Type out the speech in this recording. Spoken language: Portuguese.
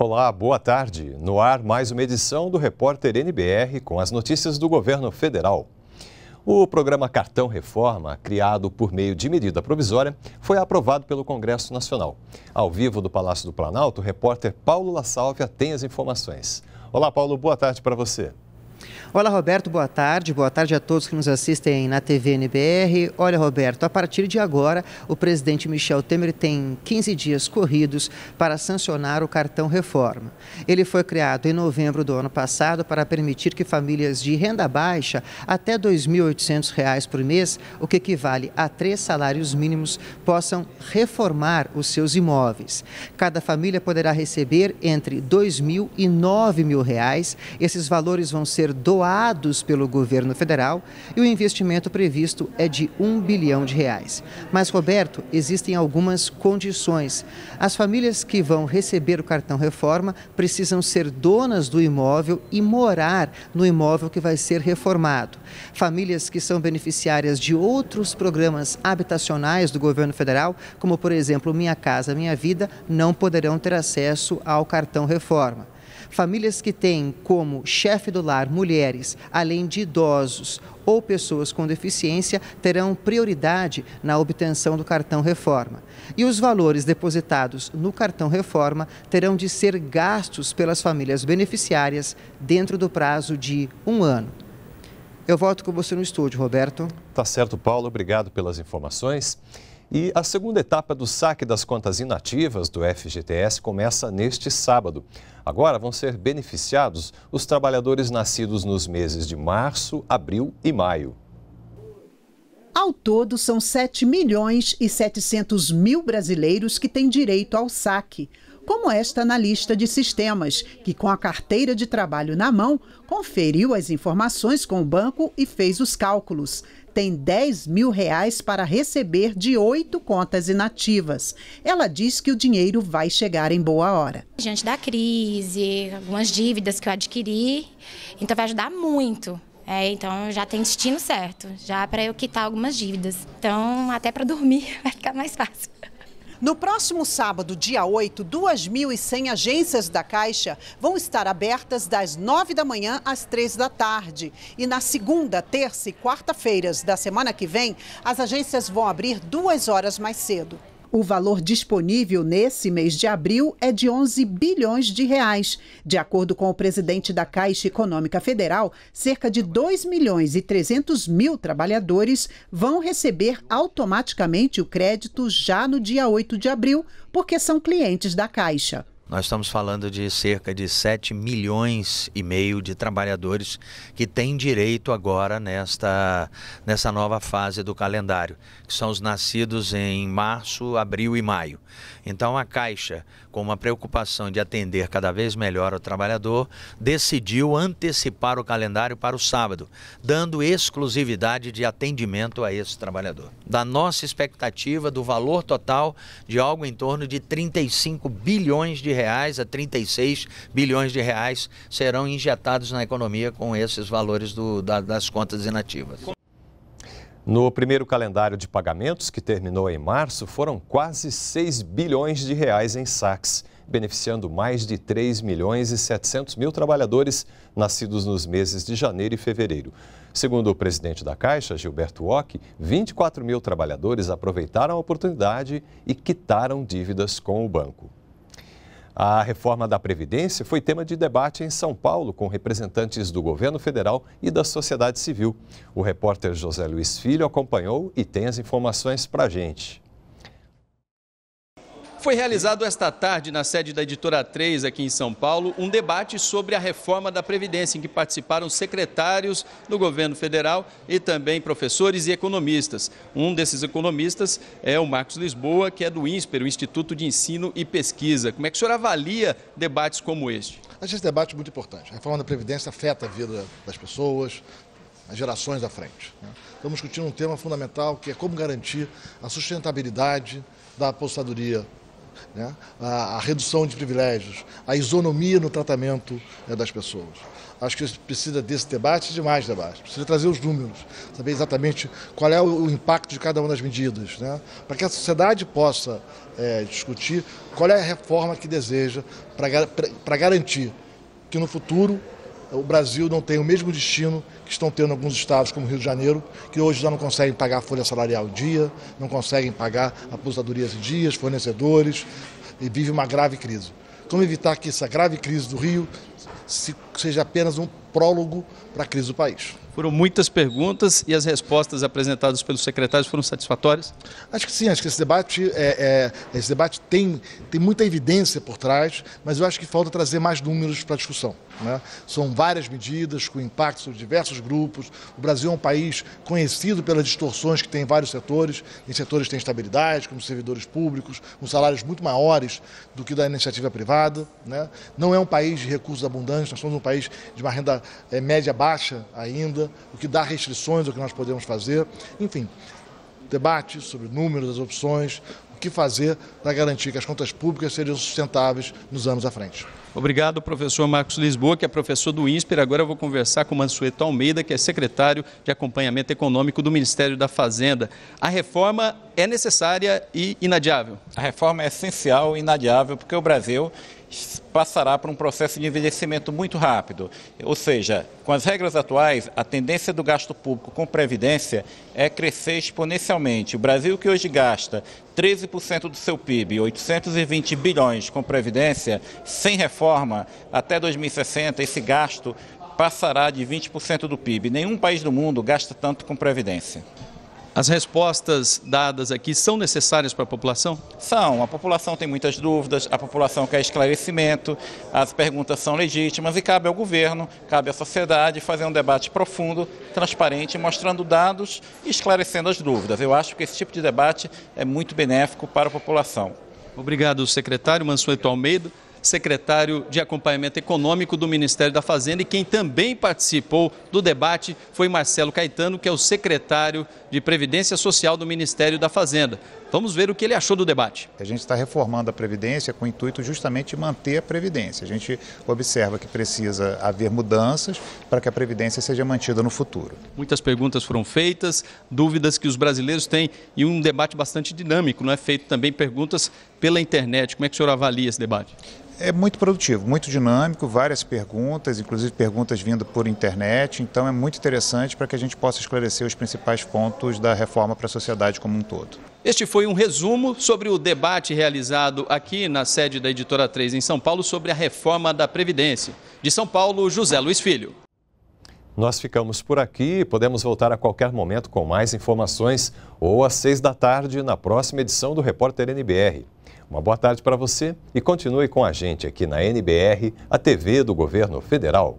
Olá, boa tarde. No ar, mais uma edição do Repórter NBR com as notícias do governo federal. O programa Cartão Reforma, criado por meio de medida provisória, foi aprovado pelo Congresso Nacional. Ao vivo do Palácio do Planalto, o repórter Paulo La Sálvia tem as informações. Olá, Paulo, boa tarde para você. Olá, Roberto, boa tarde. Boa tarde a todos que nos assistem na TV NBR. Olha, Roberto, a partir de agora, o presidente Michel Temer tem 15 dias corridos para sancionar o cartão reforma. Ele foi criado em novembro do ano passado para permitir que famílias de renda baixa, até R$ 2.800 por mês, o que equivale a três salários mínimos, possam reformar os seus imóveis. Cada família poderá receber entre R$ 2.000 e R$ 9.000. Esses valores vão ser doados pelo governo federal e o investimento previsto é de um bilhão de reais. Mas, Roberto, existem algumas condições. As famílias que vão receber o cartão reforma precisam ser donas do imóvel e morar no imóvel que vai ser reformado. Famílias que são beneficiárias de outros programas habitacionais do governo federal, como por exemplo Minha Casa Minha Vida, não poderão ter acesso ao cartão reforma. Famílias que têm como chefe do lar mulheres, além de idosos ou pessoas com deficiência, terão prioridade na obtenção do cartão reforma. E os valores depositados no cartão reforma terão de ser gastos pelas famílias beneficiárias dentro do prazo de um ano. Eu volto com você no estúdio, Roberto. Tá certo, Paulo. Obrigado pelas informações. E a segunda etapa do saque das contas inativas do FGTS começa neste sábado. Agora vão ser beneficiados os trabalhadores nascidos nos meses de março, abril e maio. Ao todo, são 7 milhões e 700 mil brasileiros que têm direito ao saque como esta analista de sistemas, que com a carteira de trabalho na mão, conferiu as informações com o banco e fez os cálculos. Tem 10 mil reais para receber de oito contas inativas. Ela diz que o dinheiro vai chegar em boa hora. Diante da crise, algumas dívidas que eu adquiri, então vai ajudar muito. É, então já tem destino certo, já para eu quitar algumas dívidas. Então, até para dormir vai ficar mais fácil. No próximo sábado, dia 8, 2.100 agências da Caixa vão estar abertas das 9 da manhã às 3 da tarde. E na segunda, terça e quarta-feiras da semana que vem, as agências vão abrir duas horas mais cedo. O valor disponível nesse mês de abril é de 11 bilhões de reais. De acordo com o presidente da Caixa Econômica Federal, cerca de 2 milhões e 300 mil trabalhadores vão receber automaticamente o crédito já no dia 8 de abril, porque são clientes da Caixa. Nós estamos falando de cerca de 7 milhões e meio de trabalhadores que têm direito agora nesta, nessa nova fase do calendário, que são os nascidos em março, abril e maio. Então a Caixa, com uma preocupação de atender cada vez melhor o trabalhador, decidiu antecipar o calendário para o sábado, dando exclusividade de atendimento a esse trabalhador. Da nossa expectativa do valor total de algo em torno de 35 bilhões de reais a 36 bilhões de reais serão injetados na economia com esses valores do, da, das contas inativas. No primeiro calendário de pagamentos, que terminou em março, foram quase 6 bilhões de reais em saques, beneficiando mais de 3 milhões e 700 mil trabalhadores nascidos nos meses de janeiro e fevereiro. Segundo o presidente da Caixa, Gilberto Ock, 24 mil trabalhadores aproveitaram a oportunidade e quitaram dívidas com o banco. A reforma da Previdência foi tema de debate em São Paulo com representantes do governo federal e da sociedade civil. O repórter José Luiz Filho acompanhou e tem as informações para a gente. Foi realizado esta tarde, na sede da Editora 3, aqui em São Paulo, um debate sobre a reforma da Previdência, em que participaram secretários do governo federal e também professores e economistas. Um desses economistas é o Marcos Lisboa, que é do INSPER, o Instituto de Ensino e Pesquisa. Como é que o senhor avalia debates como este? Acho esse debate muito importante. A reforma da Previdência afeta a vida das pessoas, as gerações à frente. Né? Estamos discutindo um tema fundamental que é como garantir a sustentabilidade da aposentadoria né? a, a, redução de privilégios, a isonomia no tratamento né, das pessoas. Acho que precisa desse debate e de mais debate. Precisa trazer os números, saber exatamente qual é o, o impacto de cada uma das medidas, né? para que a sociedade possa é, discutir qual é a reforma que deseja para garantir que no futuro o Brasil não tem o mesmo destino que estão tendo alguns estados, como Rio de Janeiro, que hoje já não conseguem pagar a folha salarial em dia, não conseguem pagar aposentadorias em dias, fornecedores, e vive uma grave crise. Como evitar que essa grave crise do Rio seja apenas um prólogo para a crise do país. Foram muitas perguntas e as respostas apresentadas pelos secretários foram satisfatórias? Acho que sim, acho que esse debate, é, é, esse debate tem, tem muita evidência por trás, mas eu acho que falta trazer mais números para a discussão. Né? São várias medidas com impacto sobre diversos grupos. O Brasil é um país conhecido pelas distorções que tem em vários setores. Em setores que têm estabilidade, como servidores públicos, com salários muito maiores do que da iniciativa privada. Né? Não é um país de recursos abundantes, nós somos um país de uma renda é, média baixa ainda, o que dá restrições ao que nós podemos fazer. Enfim, debate sobre números, as opções, o que fazer para garantir que as contas públicas sejam sustentáveis nos anos à frente. Obrigado, professor Marcos Lisboa, que é professor do INSPER. Agora eu vou conversar com Mansueto Almeida, que é secretário de Acompanhamento Econômico do Ministério da Fazenda. A reforma é necessária e inadiável? A reforma é essencial e inadiável, porque o Brasil passará por um processo de envelhecimento muito rápido. Ou seja, com as regras atuais, a tendência do gasto público com previdência é crescer exponencialmente. O Brasil, que hoje gasta 13% do seu PIB, 820 bilhões com previdência, sem reforma, até 2060, esse gasto passará de 20% do PIB. Nenhum país do mundo gasta tanto com previdência. As respostas dadas aqui são necessárias para a população? São. A população tem muitas dúvidas, a população quer esclarecimento, as perguntas são legítimas e cabe ao governo, cabe à sociedade fazer um debate profundo, transparente, mostrando dados e esclarecendo as dúvidas. Eu acho que esse tipo de debate é muito benéfico para a população. Obrigado, secretário Mansueto Almeida secretário de Acompanhamento Econômico do Ministério da Fazenda, e quem também participou do debate foi Marcelo Caetano, que é o secretário de Previdência Social do Ministério da Fazenda. Vamos ver o que ele achou do debate. A gente está reformando a Previdência com o intuito justamente de manter a Previdência. A gente observa que precisa haver mudanças para que a Previdência seja mantida no futuro. Muitas perguntas foram feitas, dúvidas que os brasileiros têm e um debate bastante dinâmico, não é feito também perguntas pela internet. Como é que o senhor avalia esse debate? é muito produtivo, muito dinâmico, várias perguntas, inclusive perguntas vindo por internet, então é muito interessante para que a gente possa esclarecer os principais pontos da reforma para a sociedade como um todo. Este foi um resumo sobre o debate realizado aqui na sede da Editora 3 em São Paulo sobre a reforma da Previdência. De São Paulo, José Luiz Filho. Nós ficamos por aqui e podemos voltar a qualquer momento com mais informações ou às seis da tarde na próxima edição do Repórter NBR. Uma boa tarde para você e continue com a gente aqui na NBR, a TV do Governo Federal.